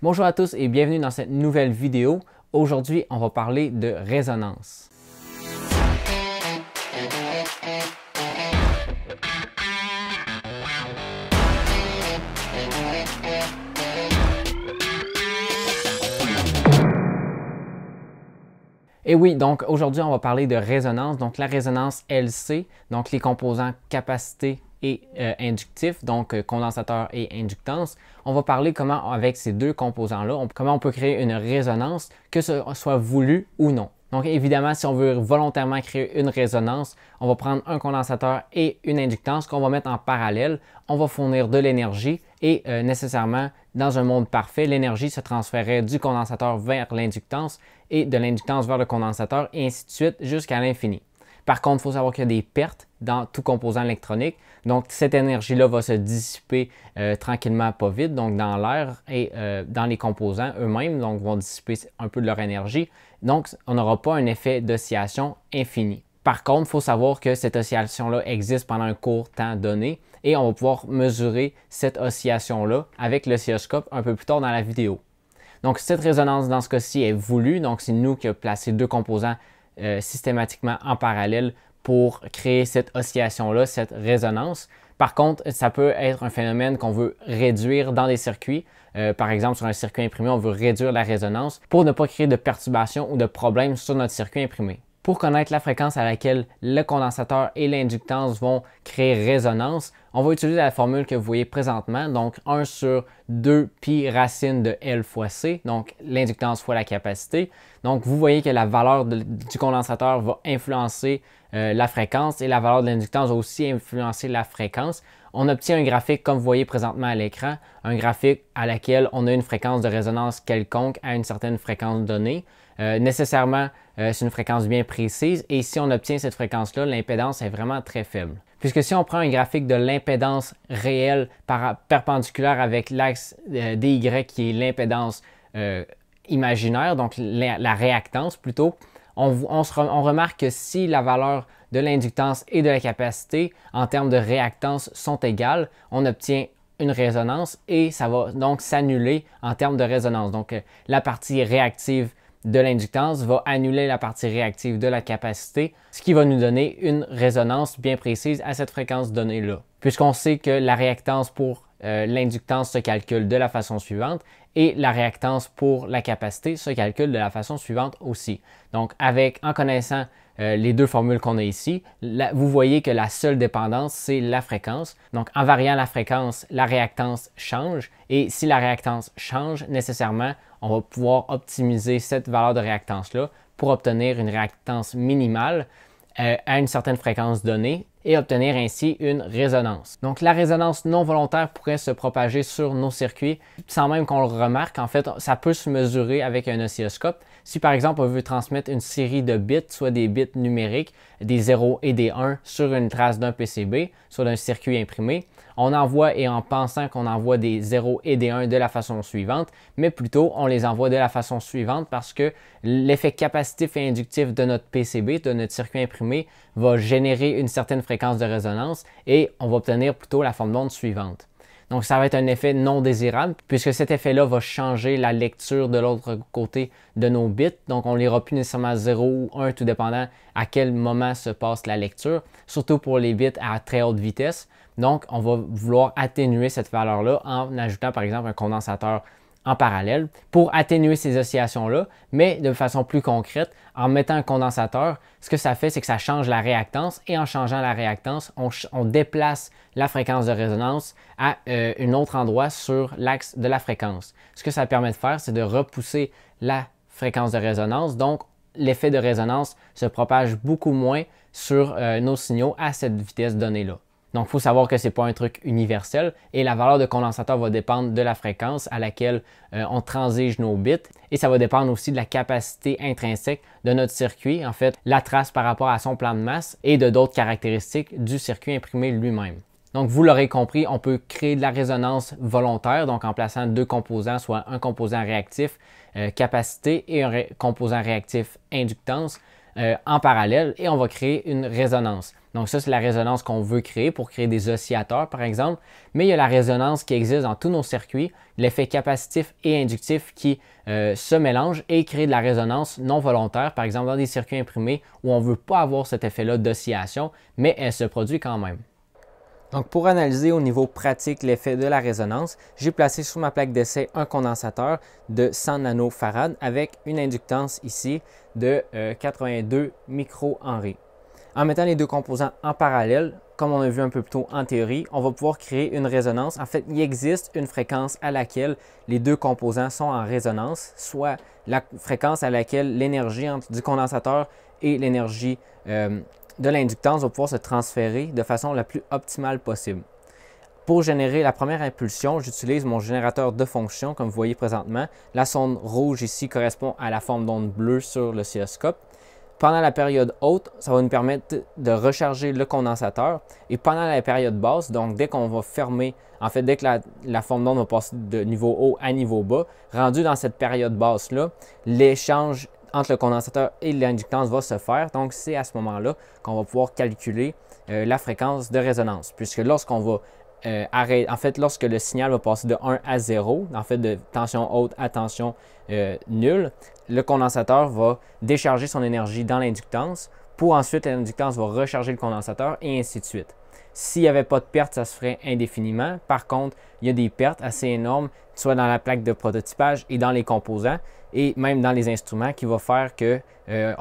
Bonjour à tous et bienvenue dans cette nouvelle vidéo. Aujourd'hui, on va parler de résonance. Et oui, donc aujourd'hui, on va parler de résonance. Donc la résonance LC, donc les composants capacité, et euh, inductif, donc euh, condensateur et inductance. On va parler comment avec ces deux composants-là, comment on peut créer une résonance, que ce soit voulu ou non. Donc évidemment, si on veut volontairement créer une résonance, on va prendre un condensateur et une inductance qu'on va mettre en parallèle. On va fournir de l'énergie et euh, nécessairement, dans un monde parfait, l'énergie se transférerait du condensateur vers l'inductance et de l'inductance vers le condensateur et ainsi de suite jusqu'à l'infini. Par contre, il faut savoir qu'il y a des pertes dans tout composant électronique. Donc, cette énergie-là va se dissiper euh, tranquillement, pas vite, donc dans l'air et euh, dans les composants eux-mêmes, donc vont dissiper un peu de leur énergie. Donc, on n'aura pas un effet d'oscillation infini. Par contre, il faut savoir que cette oscillation-là existe pendant un court temps donné et on va pouvoir mesurer cette oscillation-là avec l'oscilloscope un peu plus tard dans la vidéo. Donc, cette résonance dans ce cas-ci est voulue, donc c'est nous qui avons placé deux composants euh, systématiquement en parallèle pour créer cette oscillation-là, cette résonance. Par contre, ça peut être un phénomène qu'on veut réduire dans des circuits. Euh, par exemple, sur un circuit imprimé, on veut réduire la résonance pour ne pas créer de perturbations ou de problèmes sur notre circuit imprimé. Pour connaître la fréquence à laquelle le condensateur et l'inductance vont créer résonance, on va utiliser la formule que vous voyez présentement, donc 1 sur 2 pi racine de L fois C, donc l'inductance fois la capacité. Donc vous voyez que la valeur du condensateur va influencer euh, la fréquence et la valeur de l'inductance va aussi influencer la fréquence. On obtient un graphique comme vous voyez présentement à l'écran, un graphique à laquelle on a une fréquence de résonance quelconque à une certaine fréquence donnée. Euh, nécessairement, euh, c'est une fréquence bien précise et si on obtient cette fréquence-là, l'impédance est vraiment très faible. Puisque si on prend un graphique de l'impédance réelle par, perpendiculaire avec l'axe euh, DY qui est l'impédance euh, imaginaire, donc la, réactance plutôt, on, on, remarque que si la valeur de l'inductance et de la capacité en termes de réactance sont égales, on obtient une résonance et ça va donc s'annuler en termes de résonance. Donc euh, la partie réactive de l'inductance va annuler la partie réactive de la capacité, ce qui va nous donner une résonance bien précise à cette fréquence donnée-là. Puisqu'on sait que la réactance pour euh, l'inductance se calcule de la façon suivante et la réactance pour la capacité se calcule de la façon suivante aussi. Donc, avec, en connaissant euh, les deux formules qu'on a ici, vous voyez que la seule dépendance, c'est la fréquence. Donc, en variant la fréquence, la réactance change. Et si la réactance change, nécessairement, on va pouvoir optimiser cette valeur de réactance-là pour obtenir une réactance minimale euh, à une certaine fréquence donnée et obtenir ainsi une résonance. Donc la résonance non volontaire pourrait se propager sur nos circuits sans même qu'on le remarque. En fait, ça peut se mesurer avec un oscilloscope. Si par exemple on veut transmettre une série de bits, soit des bits numériques, des 0 et des 1 sur une trace d'un PCB, soit d'un circuit imprimé, on envoie et en pensant qu'on envoie des 0 et des 1 de la façon suivante, mais plutôt on les envoie de la façon suivante parce que l'effet capacitif et inductif de notre PCB, de notre circuit imprimé, va générer une certaine fréquence de résonance et on va obtenir plutôt la forme d'onde suivante. Donc ça va être un effet non désirable puisque cet effet-là va changer la lecture de l'autre côté de nos bits. Donc on l'ira plus nécessairement à 0 ou 1 tout dépendant à quel moment se passe la lecture, surtout pour les bits à très haute vitesse. Donc on va vouloir atténuer cette valeur-là en ajoutant par exemple un condensateur en parallèle pour atténuer ces oscillations-là, mais de façon plus concrète, en mettant un condensateur, ce que ça fait, c'est que ça change la réactance et en changeant la réactance, on, déplace la fréquence de résonance à euh, un autre endroit sur l'axe de la fréquence. Ce que ça permet de faire, c'est de repousser la fréquence de résonance, donc l'effet de résonance se propage beaucoup moins sur euh, nos signaux à cette vitesse donnée-là. Donc, il faut savoir que ce n'est pas un truc universel et la valeur de condensateur va dépendre de la fréquence à laquelle euh, on transige nos bits et ça va dépendre aussi de la capacité intrinsèque de notre circuit, en fait, la trace par rapport à son plan de masse et de d'autres caractéristiques du circuit imprimé lui-même. Donc, vous l'aurez compris, on peut créer de la résonance volontaire, donc en plaçant deux composants, soit un composant réactif euh, capacité et un composant réactif inductance euh, en parallèle, et on va créer une résonance. Donc ça, c'est la résonance qu'on veut créer pour créer des oscillateurs, par exemple. Mais il y a la résonance qui existe dans tous nos circuits, l'effet capacitif et inductif qui euh, se mélange et crée de la résonance non volontaire, par exemple dans des circuits imprimés où on ne veut pas avoir cet effet-là d'oscillation, mais elle se produit quand même. Donc pour analyser au niveau pratique l'effet de la résonance, j'ai placé sur ma plaque d'essai un condensateur de 100 nanofarad avec une inductance ici de 82 82 microhenry. En mettant les deux composants en parallèle, comme on a vu un peu plus tôt en théorie, on va pouvoir créer une résonance. En fait, il existe une fréquence à laquelle les deux composants sont en résonance, soit la fréquence à laquelle l'énergie du condensateur et l'énergie euh, de l'inductance vont pouvoir se transférer de façon la plus optimale possible. Pour générer la première impulsion, j'utilise mon générateur de fonction, comme vous voyez présentement. La sonde rouge ici correspond à la forme d'onde bleue sur le pendant la période haute, ça va nous permettre de recharger le condensateur. Et pendant la période basse, donc dès qu'on va fermer, en fait, dès que la, la forme d'onde va passer de niveau haut à niveau bas, rendu dans cette période basse-là, l'échange entre le condensateur et l'inductance va se faire. Donc, c'est à ce moment-là qu'on va pouvoir calculer euh, la fréquence de résonance, puisque lorsqu'on va euh, en fait, lorsque le signal va passer de 1 à 0, en fait de tension haute à tension euh, nulle, le condensateur va décharger son énergie dans l'inductance pour ensuite l'inductance va recharger le condensateur et ainsi de suite. S'il n'y avait pas de perte, ça se ferait indéfiniment. Par contre, il y a des pertes assez énormes, soit dans la plaque de prototypage et dans les composants, et même dans les instruments, qui vont faire qu'on euh,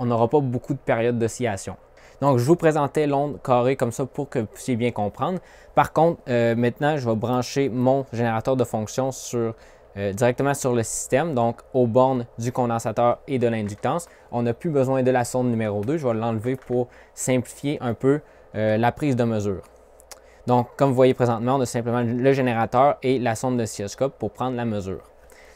n'aura pas beaucoup de périodes d'oscillation. Donc, je vous présentais l'onde carrée comme ça pour que vous puissiez bien comprendre. Par contre, euh, maintenant, je vais brancher mon générateur de fonction euh, directement sur le système, donc aux bornes du condensateur et de l'inductance. On n'a plus besoin de la sonde numéro 2. Je vais l'enlever pour simplifier un peu euh, la prise de mesure. Donc, comme vous voyez présentement, on a simplement le générateur et la sonde de oscilloscope pour prendre la mesure.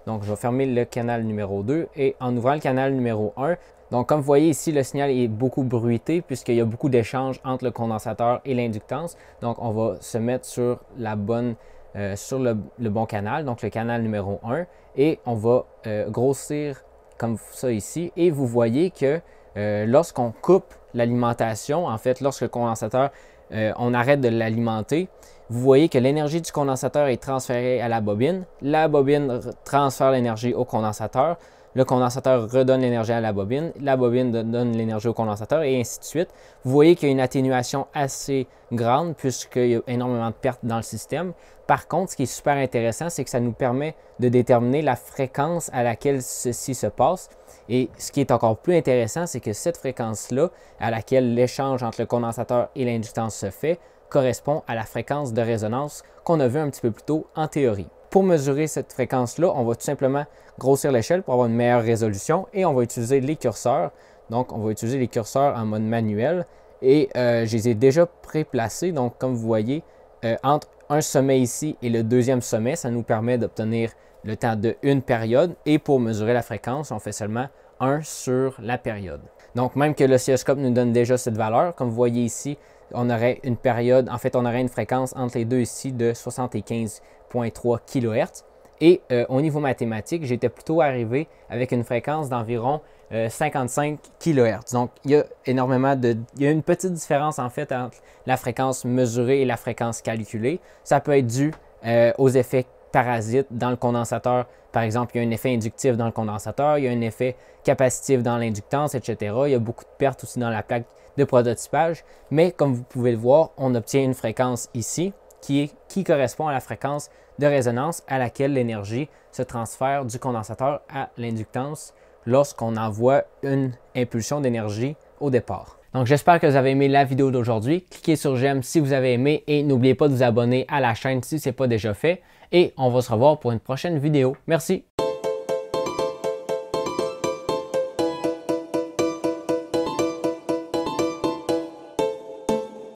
Donc, je vais fermer le canal numéro 2 et en ouvrant le canal numéro 1, donc, comme vous voyez ici, le signal est beaucoup bruité puisqu'il y a beaucoup d'échanges entre le condensateur et l'inductance. Donc, on va se mettre sur, la bonne, euh, sur le, bon canal, donc le canal numéro 1, et on va euh, grossir comme ça ici. Et vous voyez que euh, lorsqu'on coupe l'alimentation, en fait, lorsque le condensateur euh, on arrête de l'alimenter, vous voyez que l'énergie du condensateur est transférée à la bobine. La bobine transfère l'énergie au condensateur. Le condensateur redonne l'énergie à la bobine. La bobine donne l'énergie au condensateur et ainsi de suite. Vous voyez qu'il y a une atténuation assez grande puisqu'il y a énormément de pertes dans le système. Par contre, ce qui est super intéressant, c'est que ça nous permet de déterminer la fréquence à laquelle ceci se passe. Et ce qui est encore plus intéressant, c'est que cette fréquence-là, à laquelle l'échange entre le condensateur et l'inductance se fait, correspond à la fréquence de résonance qu'on a vu un petit peu plus tôt en théorie. Pour mesurer cette fréquence-là, on va tout simplement grossir l'échelle pour avoir une meilleure résolution et on va utiliser les curseurs. Donc, on va utiliser les curseurs en mode manuel et euh, je les ai déjà préplacés. Donc, comme vous voyez, euh, entre un sommet ici et le deuxième sommet. Ça nous permet d'obtenir le temps de une période. Et pour mesurer la fréquence, on fait seulement 1 sur la période. Donc, même que l'oscilloscope nous donne déjà cette valeur, comme vous voyez ici, on aurait une période, en fait, on aurait une fréquence entre les deux ici de 75,3 kHz. Et euh, au niveau mathématique, j'étais plutôt arrivé avec une fréquence d'environ 55 euh, kHz. Donc, il y a énormément de... Il y a une petite différence en fait entre la fréquence mesurée et la fréquence calculée. Ça peut être dû euh, aux effets parasites dans le condensateur. Par exemple, il y a un effet inductif dans le condensateur, il y a un effet capacitif dans l'inductance, etc. Il y a beaucoup de pertes aussi dans la plaque de prototypage. Mais comme vous pouvez le voir, on obtient une fréquence ici qui, correspond à la fréquence de résonance à laquelle l'énergie se transfère du condensateur à l'inductance lorsqu'on envoie une impulsion d'énergie au départ. Donc j'espère que vous avez aimé la vidéo d'aujourd'hui. Cliquez sur j'aime si vous avez aimé et n'oubliez pas de vous abonner à la chaîne si ce n'est pas déjà fait. Et on va se revoir pour une prochaine vidéo. Merci.